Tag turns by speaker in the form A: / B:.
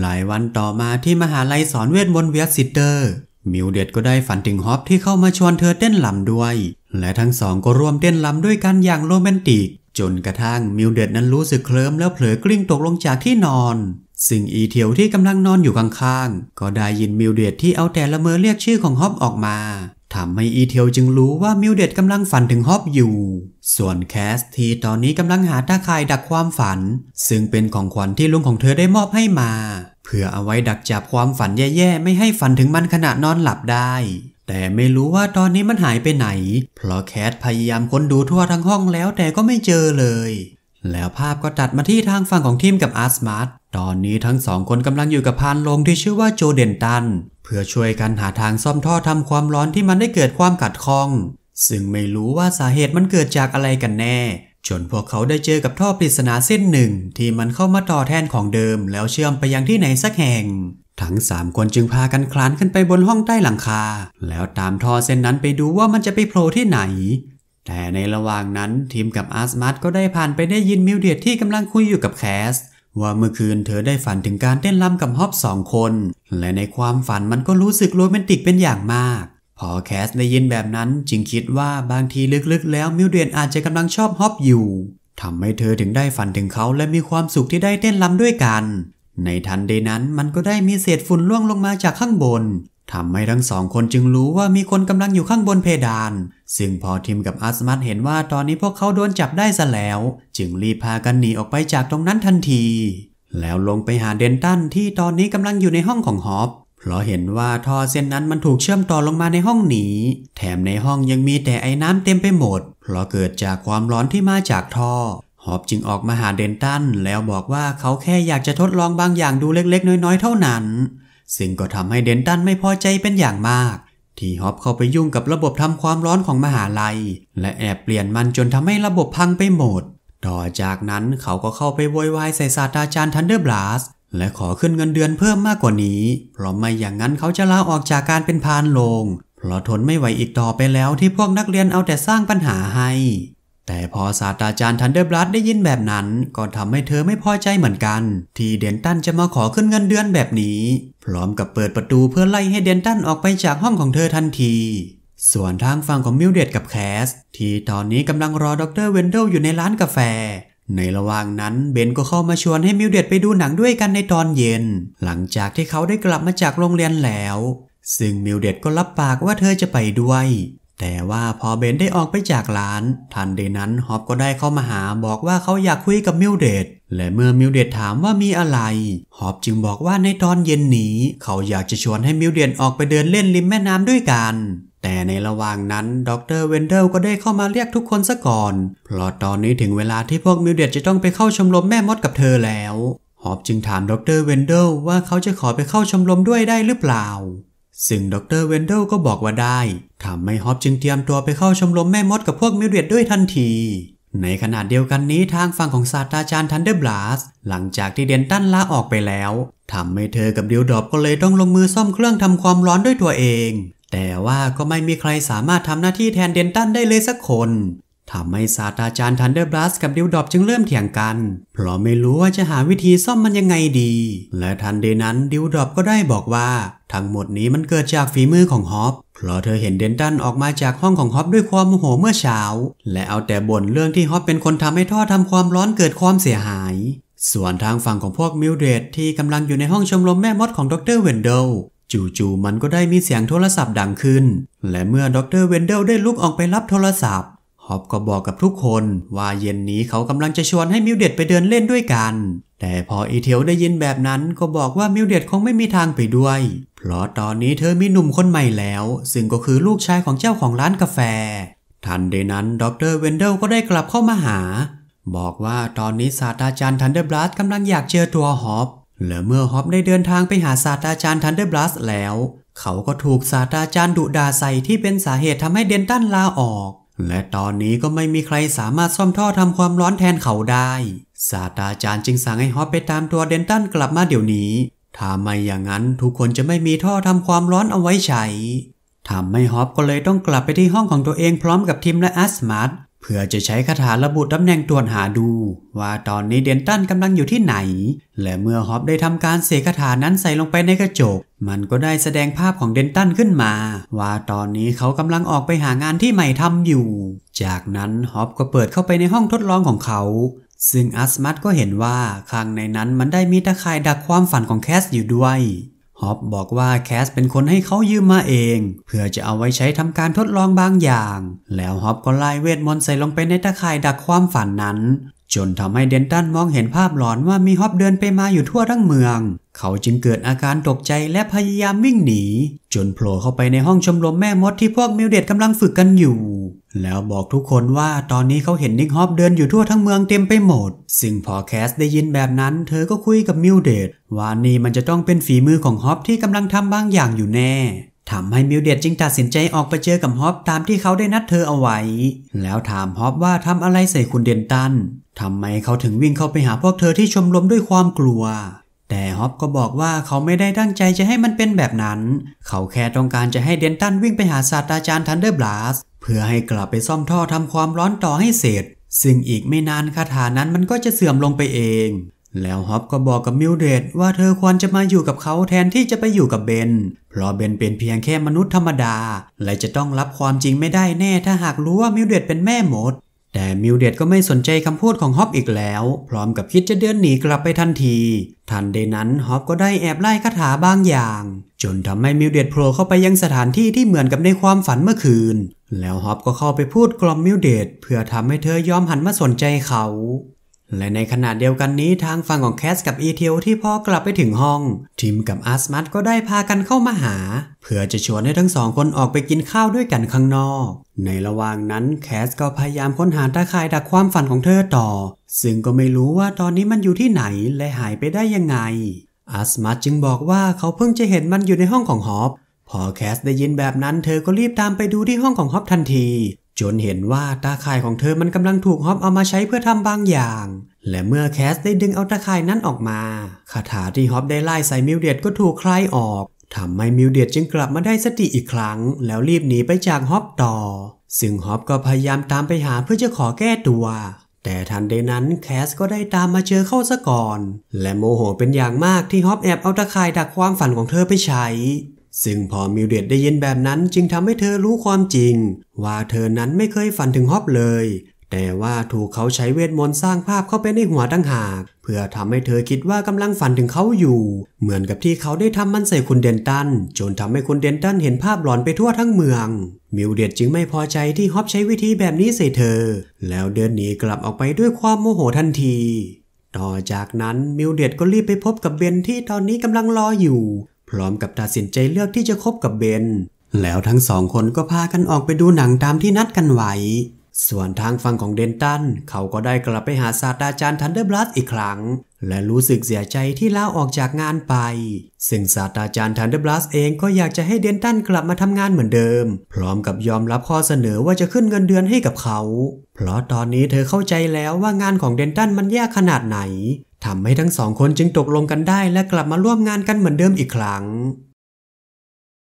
A: หลายวันต่อมาที่มหาลัยสอนเวทมนต์เวียสิเตอร์มิวเดตก็ได้ฝันถึงฮอปที่เข้ามาชวนเธอเต้นลำด้วย และทั้งสองก็ร่วมเต้นลำด้วยกันอย่างโรแมนติก จนกระทั่งมิวเดตนั้นรู้สึกเคลิ้มแล้วเผลอกลิ้งตกลงจากที่นอนซึ่งอีเทียวที่กำลังนอนอยู่ข้าง ๆก็ได้ยินมิวเดตที่เอาแต่ละเมอเรียกชื่อของฮอปออกมาทำให้อีเทียวจึงรู้ว่า มิวเดตกำลังฝันถึงฮอบอยู่ ส่วนแคสทีตอนนี้กำลังหาตาข่ายดักความฝันซึ่งเป็นของขวัญที่ลุงของเธอได้มอบให้มา เพื่อเอาไว้ดักจับความฝันแย่ๆไม่ให้ฝันถึงมันขณะนอนหลับได้ แต่ไม่รู้ว่าตอนนี้มันหายไปไหนเพราะแคสพยายามค้นดูทั่วทั้งห้องแล้วแต่ก็ไม่เจอเลย แล้วภาพก็ตัดมาที่ทางฝั่งของทีมกับอาร์สมาร์ตตอนนี้ทั้งสองคนกำลังอยู่กับพานลงที่ชื่อว่าโจเดนตันเพื่อช่วยกันหาทางซ่อมท่อทำความร้อนที่มันได้เกิดความขัดข้อง ซึ่งไม่รู้ว่าสาเหตุมันเกิดจากอะไรกันแน่ จนพวกเขาได้เจอกับท่อปริศนาเส้นหนึ่งที่มันเข้ามาต่อแทนของเดิมแล้วเชื่อมไปยังที่ไหนสักแห่งทั้งสามคนจึงพากันคลานขึ้นไปบนห้องใต้หลังคาแล้วตามท่อเส้นนั้นไปดูว่ามันจะไปโผล่ที่ไหน แต่ในระหว่างนั้น ทีมกับอาร์สมาร์ทก็ได้ผ่านไปได้ยินมิวเดียที่กำลังคุยอยู่กับแคสว่าเมื่อคืนเธอได้ฝันถึงการเต้นรำกับฮอบสองคน และในความฝันมันก็รู้สึกโรแมนติกเป็นอย่างมาก พอแคสได้ยินแบบนั้นจึงคิดว่าบางทีลึกๆแล้วมิวเดียนอาจจะกำลังชอบฮอบอยู่ทำให้เธอถึงได้ฝันถึงเขาและมีความสุขที่ได้เต้นรำด้วยกัน ในทันใดนั้นมันก็ได้มีเศษฝุ่นล่วงลงมาจากข้างบนทำให้ทั้งสองคนจึงรู้ว่ามีคนกำลังอยู่ข้างบนเพดาน ซึ่งพอทิมกับอาสมัตเห็นว่าตอนนี้พวกเขาโดนจับได้ซะแล้ว จึงรีบพากันหนีออกไปจากตรงนั้นทันที แล้วลงไปหาเดนตันที่ตอนนี้กำลังอยู่ในห้องของฮอปเพราะเห็นว่าท่อเส้นนั้นมันถูกเชื่อมต่อลงมาในห้องหนีแถมในห้องยังมีแต่ไอ้น้ำเต็มไปหมด เพราะเกิดจากความร้อนที่มาจากท่อฮอบจึงออกมาหาเดนตันแล้วบอกว่าเขาแค่อยากจะทดลองบางอย่างดูเล็กๆ น้อยๆเท่านั้นซึ่งก็ทำให้เดนตันไม่พอใจเป็นอย่างมาก ที่ฮอปเข้าไปยุ่งกับระบบทำความร้อนของมหาลัย และแอบเปลี่ยนมันจนทำให้ระบบพังไปหมด ต่อจากนั้นเขาก็เข้าไปโวยวายใส่ศาสตราจารย์ทันเดอร์บลาสและขอขึ้นเงินเดือนเพิ่มมากกว่านี้ เพราะไม่อย่างนั้นเขาจะลาออกจากการเป็นพานลงเพราะทนไม่ไหวอีกต่อไปแล้วที่พวกนักเรียนเอาแต่สร้างปัญหาให้แต่พอศาสตราจารย์ทันเดอร์บลัดได้ยินแบบนั้น ก็ทำให้เธอไม่พอใจเหมือนกัน ที่เดนตันจะมาขอขึ้นเงินเดือนแบบนี้ พร้อมกับเปิดประตูเพื่อไล่ให้เดนตันออกไปจากห้องของเธอทันที ส่วนทางฝั่งของมิวเดตกับแคสที่ตอนนี้กำลังรอดรเวนเดลอยู่ในร้านกาแฟ ในระหว่างนั้นเบนก็เข้ามาชวนให้มิวเดตไปดูหนังด้วยกันในตอนเย็น หลังจากที่เขาได้กลับมาจากโรงเรียนแล้ว ซึ่งมิวเดตก็รับปากว่าเธอจะไปด้วยแต่ว่าพอเบนได้ออกไปจากร้าน ทันเดนั้นฮอปก็ได้เข้ามาหาบอกว่าเขาอยากคุยกับมิวเดตและเมื่อมิวเดตถามว่ามีอะไรฮอปจึงบอกว่าในตอนเย็นนี้เขาอยากจะชวนให้มิวเดตออกไปเดินเล่นริมแม่น้ำด้วยกัน แต่ในระหว่างนั้น ดรเวนเดลก็ได้เข้ามาเรียกทุกคนซะก่อนเพราะตอนนี้ถึงเวลาที่พวกมิวเดตจะต้องไปเข้าชมรมแม่มดกับเธอแล้วฮอปจึงถามดรเวนเดลว่าเขาจะขอไปเข้าชมรมด้วยได้หรือเปล่าซึ่งดรเวนเดลก็บอกว่าได้ทำให้ฮอบจึงเตรียมตัวไปเข้าชมรมแม่มดกับพวกมิเรียดด้วยทันที ในขณะเดียวกันนี้ทางฝั่งของศาสตราจารย์ทันเดอร์บลาสหลังจากที่เดนตันลาออกไปแล้วทำให้เธอกับดิวดอบก็เลยต้องลงมือซ่อมเครื่องทำความร้อนด้วยตัวเอง แต่ว่าก็ไม่มีใครสามารถทำหน้าที่แทนเดนตันได้เลยสักคนทำให้ศาสตราจารย์ทันเดอร์บลัสกับดิวดอบจึงเริ่มเถียงกัน เพราะไม่รู้ว่าจะหาวิธีซ่อมมันยังไงดี และทันเดนั้นดิวดอบก็ได้บอกว่า ทั้งหมดนี้มันเกิดจากฝีมือของฮอปเพราะเธอเห็นเดนตันออกมาจากห้องของฮอปด้วยความโมโหเมื่อเช้า และเอาแต่บ่นเรื่องที่ฮอปเป็นคนทำให้ท่อทำความร้อนเกิดความเสียหาย ส่วนทางฝั่งของพวกมิวเดตที่กำลังอยู่ในห้องชมรมแม่มดของดรเวนเดลจู่ๆมันก็ได้มีเสียงโทรศัพท์ดังขึ้น และเมื่อดรเวนเดลได้ลุกออกไปรับโทรศัพท์ฮอบก็บอกกับทุกคนว่าเย็นนี้เขากำลังจะชวนให้มิวเด็ดไปเดินเล่นด้วยกัน แต่พออีเทลได้ยินแบบนั้นก็บอกว่ามิวเด็ดคงไม่มีทางไปด้วย เพราะตอนนี้เธอมีหนุ่มคนใหม่แล้ว ซึ่งก็คือลูกชายของเจ้าของร้านกาแฟ ทันใดนั้นดรเวนเดลก็ได้กลับเข้ามาหา บอกว่าตอนนี้ศาสตราจารย์ทันเดอร์บลัสกำลังอยากเจอตัวฮอบและเมื่อฮอบได้เดินทางไปหาศาสตราจารย์ทันเดอร์บลัสแล้ว เขาก็ถูกศาสตราจารย์ดุดาใส่ที่เป็นสาเหตุทำให้เดนตันลาออกและตอนนี้ก็ไม่มีใครสามารถซ่อมท่อทำความร้อนแทนเขาได้ ศาสตราจารย์จึงสั่งให้ฮอปไปตามตัวเดนตันกลับมาเดี๋ยวนี้ถ้าไม่อย่างนั้นทุกคนจะไม่มีท่อทำความร้อนเอาไว้ใช้ ทำให้ฮอปก็เลยต้องกลับไปที่ห้องของตัวเองพร้อมกับทิมและอัสมาร์เพื่อจะใช้คาถาระบุตำแหน่งตรวจหาดู ว่าตอนนี้เดนตันกำลังอยู่ที่ไหน และเมื่อฮอปได้ทำการเสกคาถานั้นใส่ลงไปในกระจก มันก็ได้แสดงภาพของเดนตันขึ้นมา ว่าตอนนี้เขากำลังออกไปหางานที่ใหม่ทำอยู่ จากนั้นฮอปก็เปิดเข้าไปในห้องทดลองของเขา ซึ่ง อัสมัตก็เห็นว่าข้างในนั้นมันได้มีตะข่ายดักความฝันของแคสอยู่ด้วยฮอปบอกว่าแคสเป็นคนให้เขายืมมาเอง เพื่อจะเอาไว้ใช้ทำการทดลองบางอย่าง แล้วฮอปก็ไล่เวทมนต์ใส่ลงไปในตะข่ายดักความฝันนั้น จนทำให้เดนตันมองเห็นภาพหลอนว่ามีฮอปเดินไปมาอยู่ทั่วทั้งเมืองเขาจึงเกิดอาการตกใจและพยายามวิ่งหนี จนโผล่เข้าไปในห้องชมรมแม่มดที่พวกมิวเดตกำลังฝึกกันอยู่แล้วบอกทุกคนว่าตอนนี้เขาเห็นนิกฮอปเดินอยู่ทั่วทั้งเมืองเต็มไปหมดซึ่งพอแคสได้ยินแบบนั้น เธอก็คุยกับมิวเดตว่านี่มันจะต้องเป็นฝีมือของฮอปที่กำลังทำบางอย่างอยู่แน่ ทำให้มิวเดตจึงตัดสินใจออกไปเจอกับฮอปตามที่เขาได้นัดเธอเอาไว้ แล้วถามฮอปว่าทำอะไรใส่คุณเดนตัน ทำไมเขาถึงวิ่งเข้าไปหาพวกเธอที่ชมรมด้วยความกลัว แต่ฮอปก็บอกว่าเขาไม่ได้ตั้งใจจะให้มันเป็นแบบนั้น เขาแค่ต้องการจะให้เดนตันวิ่งไปหาศาสตราจารย์ทันเดอร์บลัสเพื่อให้กลับไปซ่อมท่อทำความร้อนต่อให้เสร็จซึ่งอีกไม่นานคาถานั้นมันก็จะเสื่อมลงไปเอง แล้วฮอปก็บอกกับมิวเดตว่าเธอควรจะมาอยู่กับเขาแทนที่จะไปอยู่กับเบน เพราะเบนเป็นเพียงแค่มนุษย์ธรรมดา และจะต้องรับความจริงไม่ได้แน่ถ้าหากรู้ว่ามิวเดตเป็นแม่หมดแต่มิวเดตก็ไม่สนใจคำพูดของฮอปอีกแล้ว พร้อมกับคิดจะเดินหนีกลับไปทันที ทันเดนั้นฮอปก็ได้แอบไล่คาถาบางอย่าง จนทำให้มิวเดตโผล่เข้าไปยังสถานที่ ที่เหมือนกับในความฝันเมื่อคืน แล้วฮอปก็เข้าไปพูดกล่อมมิวเดตเพื่อทำให้เธอยอมหันมาสนใจเขาและในขณะเดียวกันนี้ทางฝั่งของแคสกับอีเทลที่พ่อกลับไปถึงห้อง ทิมกับอาสมัตก็ได้พากันเข้ามาหา เพื่อจะชวนให้ทั้งสองคนออกไปกินข้าวด้วยกันข้างนอก ในระหว่างนั้นแคสก็พยายามค้นหาตาข่ายดักความฝันของเธอต่อ ซึ่งก็ไม่รู้ว่าตอนนี้มันอยู่ที่ไหนและหายไปได้ยังไงอาสมัตจึงบอกว่าเขาเพิ่งจะเห็นมันอยู่ในห้องของฮอปพอแคสได้ยินแบบนั้นเธอก็รีบตามไปดูที่ห้องของฮอปทันทีจนเห็นว่าตาข่ายของเธอมันกำลังถูกฮอปเอามาใช้เพื่อทำบางอย่าง และเมื่อแคสได้ดึงเอาตาข่ายนั้นออกมาคาถาที่ฮอปได้ไล่ใส่มิวเดียตก็ถูกคลายออกทำให้มิวเดียตจึงกลับมาได้สติอีกครั้ง แล้วรีบหนีไปจากฮอปต่อ ซึ่งฮอปก็พยายามตามไปหาเพื่อจะขอแก้ตัว แต่ทันใดนั้นแคสก็ได้ตามมาเจอเข้าซะก่อน และโมโหเป็นอย่างมากที่ฮอปแอบเอาตาข่ายดักความฝันของเธอไปใช้ซึ่งพอมิวเดตได้ยินแบบนั้นจึงทำให้เธอรู้ความจริง ว่าเธอนั้นไม่เคยฝันถึงฮอบเลย แต่ว่าถูกเขาใช้เวทมนต์สร้างภาพเข้าไปในหัวตั้งหาก เพื่อทำให้เธอคิดว่ากำลังฝันถึงเขาอยู่ เหมือนกับที่เขาได้ทำมันใส่คุณเดนตัน จนทำให้คุณเดนตันเห็นภาพหลอนไปทั่วทั้งเมือง มิวเดตจึงไม่พอใจที่ฮอบใช้วิธีแบบนี้ใส่เธอ แล้วเดินหนีกลับออกไปด้วยความโมโหทันที ต่อจากนั้นมิวเดตก็รีบไปพบกับเบนที่ตอนนี้กำลังรออยู่พร้อมกับตัดสินใจเลือกที่จะคบกับเบน แล้วทั้งสองคนก็พากันออกไปดูหนังตามที่นัดกันไว้ ส่วนทางฝั่งของเดนตัน เขาก็ได้กลับไปหาศาสตราจารย์ทันเดอร์บลัสอีกครั้ง และรู้สึกเสียใจที่ลาออกจากงานไป ซึ่งศาสตราจารย์ทันเดอร์บลัสเองก็อยากจะให้เดนตันกลับมาทำงานเหมือนเดิม พร้อมกับยอมรับข้อเสนอว่าจะขึ้นเงินเดือนให้กับเขา เพราะตอนนี้เธอเข้าใจแล้วว่างานของเดนตันมันแย่ขนาดไหนทำให้ทั้งสองคนจึงตกลงกันได้และกลับมาร่วมงานกันเหมือนเดิมอีกครั้ง